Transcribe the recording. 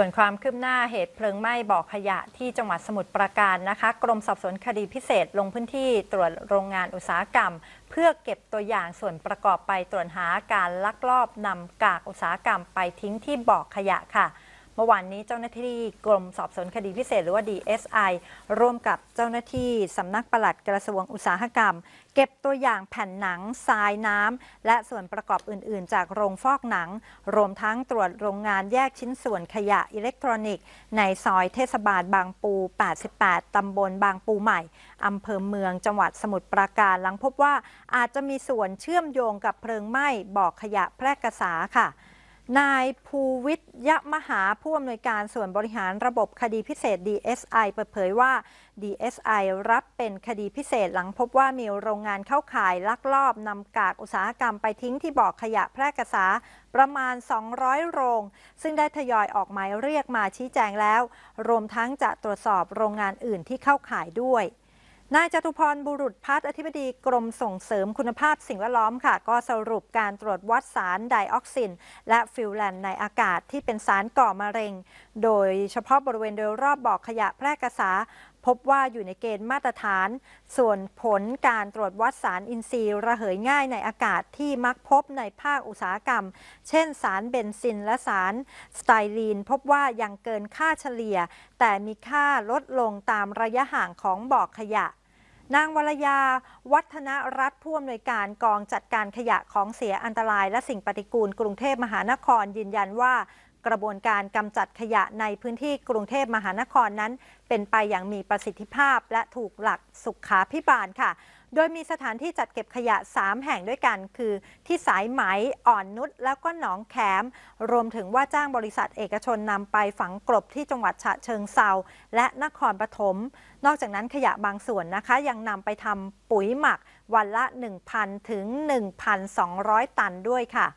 ส่วนความคืบหน้าเหตุเพลิงไหม้บ่อขยะที่จังหวัดสมุทรปราการนะคะ กรมสอบสวนคดีพิเศษลงพื้นที่ตรวจโรงงานอุตสาหกรรม เพื่อเก็บตัวอย่างส่วนประกอบไปตรวจหาการลักลอบนำกากอุตสาหกรรมไปทิ้งที่บ่อขยะค่ะมื่อวานนี้เจ้าหน้าที่กรมสอบสวนคดีพิเศษหรือว่า DSI ร่วมกับเจ้าหน้าที่สำนักปลัดกระทรวงอุตสาหกรรม เก็บตัวอย่างแผ่นหนังทรายน้ำและส่วนประกอบอื่น ๆ จากโรงฟอกหนัง รวมทั้งตรวจโรงงานแยกชิ้นส่วนขยะอิเล็กทรอนิกส์ ในซอยเทศบาลบางปู 88 ตำบลบางปูใหม่ อำเภอเมือง จังหวัดสมุทรปราการ หลังพบว่าอาจจะมีส่วนเชื่อมโยงกับเพลิงไหม้บ่อขยะแพร่กระสาค่ะนายภูวิทยมหาผู้อำนวยการส่วนบริหารระบบคดีพิเศษ DSI เปิดเผยว่า DSI รับเป็นคดีพิเศษหลังพบว่ามีโรงงานเข้าข่ายลักลอบนำกากอุตสาหกรรมไปทิ้งที่บ่อขยะแพร่กษาประมาณ 200 โรง ซึ่งได้ทยอยออกหมายเรียกมาชี้แจงแล้ว รวมทั้งจะตรวจสอบโรงงานอื่นที่เข้าข่ายด้วยนายจตุพรบุรุษพัฒอธิบดีกรมส่งเสริมคุณภาพสิ่งแวดล้อมค่ะ ก็สรุปการตรวจวัดสารไดออกซินและฟิวแลนในอากาศที่เป็นสารก่อมะเร็ง โดยเฉพาะบริเวณโดยรอบบ่อขยะแพร่กษาพบว่าอยู่ในเกณฑ์มาตรฐาน ส่วนผลการตรวจวัดสารอินทรีย์ ระเหยง่ายในอากาศที่มักพบในภาคอุตสาหกรรม เช่นสารเบนซินและสารสไตรีน พบว่ายังเกินค่าเฉลี่ย แต่มีค่าลดลงตามระยะห่างของบ่อขยะ นางวรยาวัฒนรัฐผู้อำนวยการกองจัดการขยะของเสียอันตราย และสิ่งปฏิกูล กรุงเทพมหานครยืนยันว่ากระบวนการกำจัดขยะในพื้นที่กรุงเทพมหานครนั้น เป็นไปอย่างมีประสิทธิภาพและถูกหลักสุขาพิบาลค่ะ โดยมีสถานที่จัดเก็บขยะ 3 แห่งด้วยกันคือที่สายไหมอ่อนนุชแล้วก็หนองแขม รวมถึงว่าจ้างบริษัทเอกชนนำไปฝังกลบที่จังหวัดฉะเชิงเซาและนครปฐม นอกจากนั้นขยะบางส่วนนะคะ ยังนำไปทำปุ๋ยหมัก วันละ 1,000ถึง1,200 ตันด้วยค่ะ